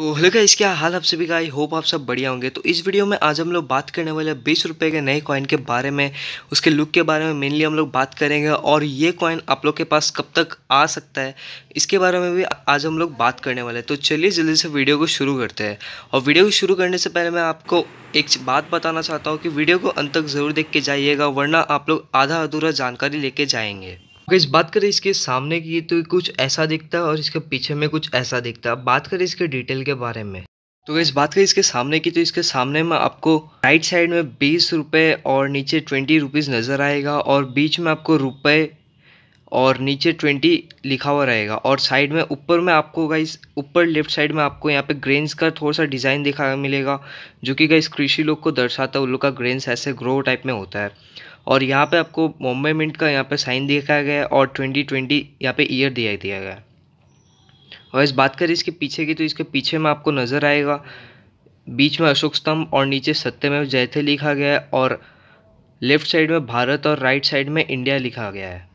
तो hello guys क्या हाल आप सभी का आई होप आप सब बढ़िया होंगे तो इस वीडियो में आज हम लोग बात करने वाले बीस रुपये के नए कॉइन के बारे में उसके लुक के बारे में मेनली हम लोग बात करेंगे और ये कॉइन आप लोग के पास कब तक आ सकता है इसके बारे में भी आज हम लोग बात करने वाले हैं तो चलिए जल्दी से वीडियो को शुरू करते हैं और वीडियो को शुरू करने से पहले मैं आपको एक बात बताना चाहता हूँ कि वीडियो को अंत तक ज़रूर देख के जाइएगा वरना आप लोग आधा अधूरा जानकारी लेके जाएंगे इस बात करें इसके सामने की तो कुछ ऐसा दिखता है और इसके पीछे में कुछ ऐसा दिखता है बात करें इसके डिटेल के बारे में तो इस बात करें इसके सामने की तो इसके सामने में आपको राइट साइड में बीस रुपये और नीचे ट्वेंटी रुपीज़ नज़र आएगा और बीच में आपको रुपये और नीचे ट्वेंटी लिखा हुआ रहेगा और साइड में ऊपर में आपको गाइस ऊपर लेफ्ट साइड में आपको यहाँ पे ग्रेन्स का थोड़ा सा डिज़ाइन दिखा मिलेगा जो कि गाइस कृषि लोग को दर्शाता है उन लोग का ग्रेन्स ऐसे ग्रो टाइप में होता है और यहाँ पे आपको मुंबई मिंट का यहाँ पे साइन देखा गया है और ट्वेंटी ट्वेंटी यहाँ पे ईयर दिया दिया गया है और इस बात करें इसके पीछे की तो इसके पीछे में आपको नज़र आएगा बीच में अशोक स्तंभ और नीचे सत्यमेव जयते लिखा गया है और लेफ्ट साइड में भारत और राइट साइड में इंडिया लिखा गया है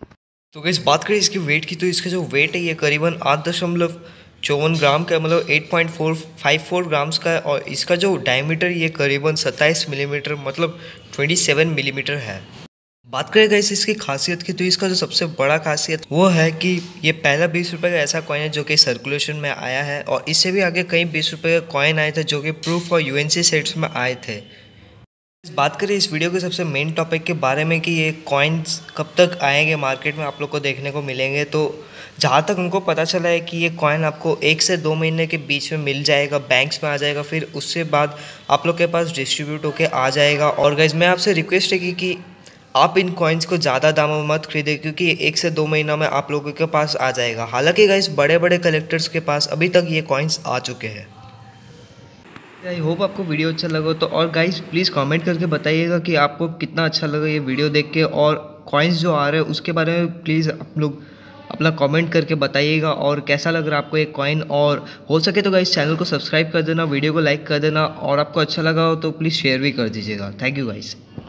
तो गई बात करें इसकी वेट की तो इसका जो वेट है ये करीबन आठ दशमलव चौवन ग्राम का मतलब eight point four five four grams का और इसका जो डायमीटर ये करीबन सत्ताईस मिलीमीटर मतलब ट्वेंटी सेवन मिलीमीटर है बात करें गई इसकी खासियत की तो इसका जो सबसे बड़ा खासियत वो है कि ये पहला बीस रुपये का ऐसा कॉइन है जो कि सर्कुलेशन में आया है और इससे भी आगे कई बीस रुपये का कॉइन आए थे जो कि प्रूफ और यूएनसी सेट्स में आए थे बात करें इस वीडियो के सबसे मेन टॉपिक के बारे में कि ये कॉइन्स कब तक आएंगे मार्केट में आप लोग को देखने को मिलेंगे तो जहाँ तक उनको पता चला है कि ये कॉइन आपको एक से दो महीने के बीच में मिल जाएगा बैंक्स में आ जाएगा फिर उससे बाद आप लोग के पास डिस्ट्रीब्यूट होकर आ जाएगा और गाइज मैं आपसे रिक्वेस्ट है कि, आप इन कॉइन्स को ज़्यादा दामों में मत खरीदें क्योंकि एक से दो महीना में आप लोगों के पास आ जाएगा हालांकि गाइज बड़े बड़े कलेक्टर्स के पास अभी तक ये कॉइन्स आ चुके हैं आई होप आपको वीडियो अच्छा लगा तो और गाइज प्लीज़ कमेंट करके बताइएगा कि आपको कितना अच्छा लगा ये वीडियो देख के और कॉइन्स जो आ रहे हैं उसके बारे में प्लीज़ आप लोग अपना कमेंट करके बताइएगा और कैसा लग रहा है आपको ये कॉइन और हो सके तो गाइज़ चैनल को सब्सक्राइब कर देना वीडियो को लाइक कर देना और आपको अच्छा लगा हो तो प्लीज़ शेयर भी कर दीजिएगा थैंक यू गाइज़